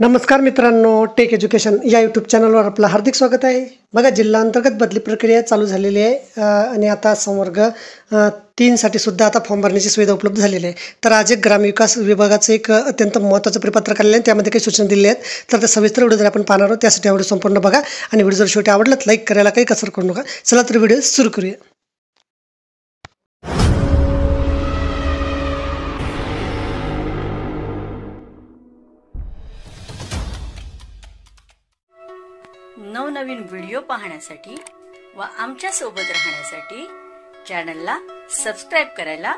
नमस्कार मित्रांनो take education या यूट्यूब चॅनलवर आपलं हार्दिक स्वागत आहे बघा जिल्हा अंतर्गत बदली प्रक्रिया चालू झालेली आहे आणि आता संवर्ग तीनसाठी सुद्धा आता फॉर्म भरण्याची सुविधा उपलब्ध झालेली आहे तर आज एक ग्रामविकास विभागाचं एक अत्यंत महत्त्वाचं परिपत्रक आलेलं आहे त्यामध्ये काही सूचना दिल्या आहेत तर ते सविस्तर व्हिडिओ जर आपण पाहणार आहोत त्यासाठी व्हिडिओ संपूर्ण बघा आणि व्हिडिओ जर शेवटी आवडलात लाईक करायला काही कसर करू नका चला तर व्हिडिओ सुरू करूया नवनवीन व्हिडिओ पाहण्यासाठी व आमच्या सोबत राहण्यासाठी चॅनलला सबस्क्राईब करायला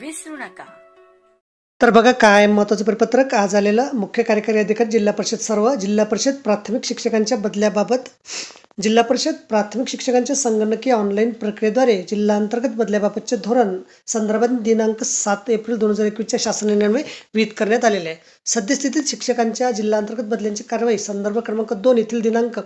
विसरू नका तर बघा काय महत्वाचं परिपत्रक आज आलेलं मुख्य कार्यकारी अधिकारी जिल्हा परिषद सर्व जिल्हा परिषद प्राथमिक शिक्षकांच्या बदल्याबाबत जिल्हा परिषद प्राथमिक शिक्षकांच्या संगणकीय ऑनलाईन प्रक्रियेद्वारे अंतर्गत बदल्याबाबतचे धोरण संदर्भात दिनांक सात एप्रिल दोन हजार एकवीसच्या शासन निर्णयामुळे विहित करण्यात आलेले आहे सद्यस्थितीत शिक्षकांच्या अंतर्गत बदल्यांची कारवाई संदर्भ क्रमांक दोन येथील दिनांक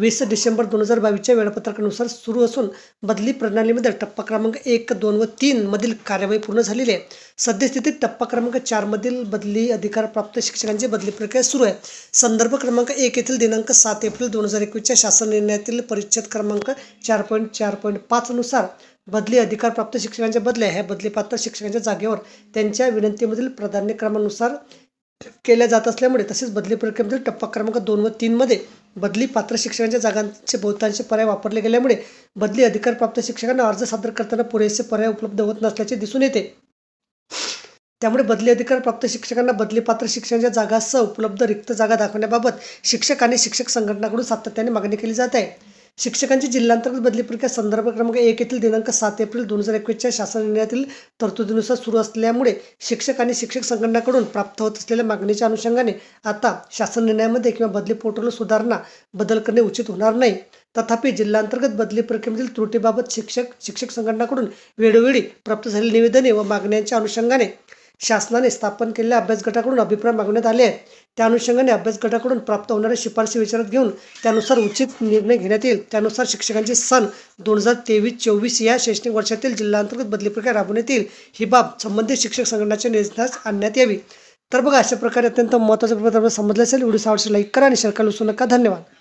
वीस डिसेंबर दोन हजार बावीसच्या वेळापत्रकानुसार सुरू असून बदली प्रणालीमध्ये टप्पा क्रमांक एक दोन व मधील कार्यवाही पूर्ण झालेली आहे सद्यस्थितीत टप्पा क्रमांक चारमधील बदली अधिकार प्राप्त शिक्षकांची बदली प्रक्रिया सुरू आहे संदर्भ क्रमांक एक येथील दिनांक सात एप्रिल दोन हजार एकवीसच्या शासन निर्णयातील परिच्छेद क्रमांक चार पॉईंट चार पॉईंट पाचनुसार बदली अधिकार प्राप्त शिक्षकांच्या बदल्या ह्या बदलीपात्र शिक्षकांच्या जागेवर त्यांच्या विनंतीमधील प्राधान्यक्रमानुसार केल्या जात असल्यामुळे तसेच बदली प्रक्रियेमधील टप्पा क्रमांक दोन व तीनमध्ये बदली पात्र शिक्षकांच्या जागांचे बहुतांश पर्याय वापरले गेल्यामुळे बदली अधिकार प्राप्त शिक्षकांना अर्ज सादर करताना पुरेसे पर्याय उपलब्ध होत नसल्याचे दिसून येते त्यामुळे बदली अधिकार प्राप्त शिक्षकांना बदली पात्र शिक्षणाच्या जागासह उपलब्ध रिक्त जागा दाखवण्याबाबत शिक्षक आणि शिक्षक संघटनाकडून सातत्याने मागणी केली जात आहे शिक्षकांची जिल्हांतर्गत बदली प्रक्रिया संदर्भ क्रमांक एक येथील दिनांक सात एप्रिल दोन हजार एकवीसच्या शासन निर्णयातील तरतुदीनुसार सुरू असल्यामुळे शिक्षक आणि शिक्षक संघटनाकडून प्राप्त होत असलेल्या मागणीच्या अनुषंगाने आता शासन निर्णयामध्ये किंवा बदली पोर्टलवर सुधारणा बदल करणे उचित होणार नाही तथापि जिल्हांतर्गत बदली प्रक्रियेमधील त्रुटीबाबत शिक्षक शिक्षक संघटनाकडून वेळोवेळी प्राप्त झालेली निवेदने व मागण्यांच्या अनुषंगाने शासनाने स्थापन केलेल्या अभ्यास गटाकडून अभिप्राय मागवण्यात आले आहेत त्या अनुषंगाने अभ्यास गटाकडून प्राप्त होणाऱ्या शिफारसी विचारात घेऊन त्यानुसार उचित निर्णय घेण्यात येईल त्यानुसार शिक्षकांचे सन दोन हजार तेवीस चोवीस या शैक्षणिक वर्षातील जिल्हांतर्गत बदली प्रक्रिया राबवण्यात येईल ही बाब संबंधित शिक्षक संघटनाच्या निर्णयास आणण्यात यावी तर बघा अशा प्रकारे अत्यंत महत्त्वाचा प्रकार समजलं असेल व्हिडिओ आवडचे लाईक करा आणि शेअर करू नका धन्यवाद